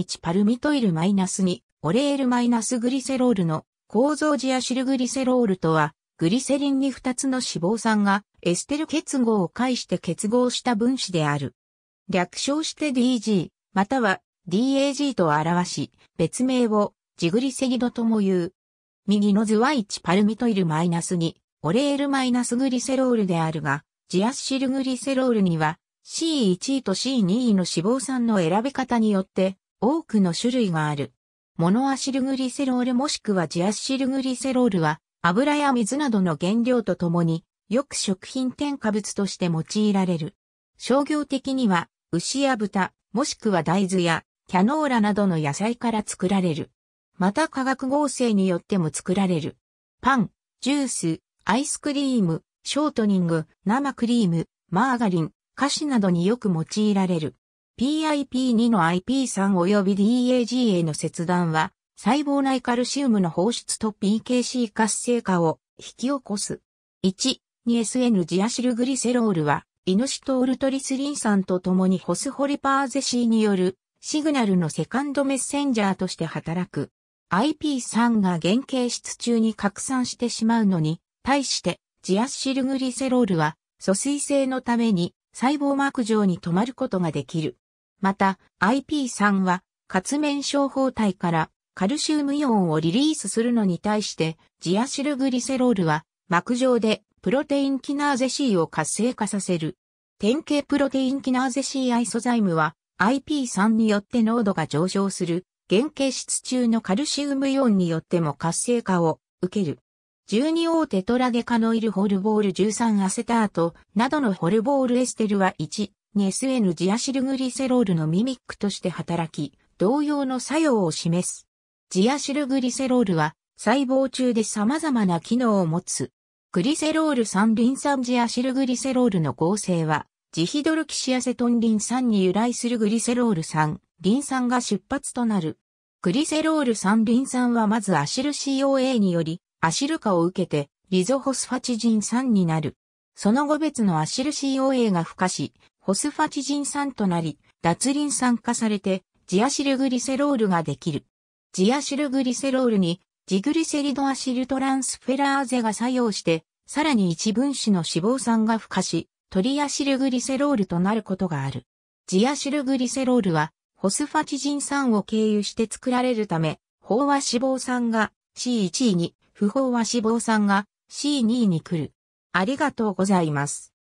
1パルミトイルマイナス -2 オレールマイナスグリセロールの構造ジアシルグリセロールとは、グリセリンに2つの脂肪酸がエステル結合を介して結合した分子である。略称して DG、または DAG と表し、別名をジグリセリドとも言う。右の図は1パルミトイルマイナス -2 オレールマイナスグリセロールであるが、ジアシルグリセロールには C1 と C2 の脂肪酸の選び方によって多くの種類がある。モノアシルグリセロールもしくはジアシルグリセロールは油や水などの原料とともによく食品添加物として用いられる。商業的には牛や豚、もしくは大豆やキャノーラなどの野菜から作られる。また化学合成によっても作られる。パン、ジュース、アイスクリーム、ショートニング、生クリーム、マーガリン、菓子などによく用いられる。PIP2 の IP3 及び DAG a の切断は、細胞内カルシウムの放出と PKC 活性化を引き起こす。1、2SN ジアシルグリセロールは、イノシトールトリスリン酸と共にホスホリパーゼシーによるシグナルのセカンドメッセンジャーとして働く。IP3 が原型質中に拡散してしまうのに、対してジアシルグリセロールは疎水性のために細胞膜上に止まることができる。また、IP3 は、活面症胞体からカルシウムイオンをリリースするのに対して、ジアシルグリセロールは、膜上でプロテインキナーゼ C を活性化させる。典型プロテインキナーゼ C アイソザイムは、IP3 によって濃度が上昇する、原型質中のカルシウムイオンによっても活性化を受ける。12大テトラゲカノイルホルボール13アセタートなどのホルボールエステルは1、2SN ジアシルグリセロールのミミックとして働き、同様の作用を示す。ジアシルグリセロールは細胞中で様々な機能を持つ。グリセロール3リン酸ジアシルグリセロールの合成は、ジヒドロキシアセトンリン酸に由来するグリセロール3、リン酸が出発となる。グリセロール3リン酸はまずアシル COA により、アシル化を受けて、リゾホスファチジン酸になる。その後別のアシル COA が孵化し、ホスファチジン酸となり、脱リン酸化されて、ジアシルグリセロールができる。ジアシルグリセロールに、ジグリセリドアシルトランスフェラーゼが作用して、さらに一分子の脂肪酸が付加し、トリアシルグリセロールとなることがある。ジアシルグリセロールは、ホスファチジン酸を経由して作られるため、飽和脂肪酸が C1 位に、不飽和脂肪酸が C2 位に来る。ありがとうございます。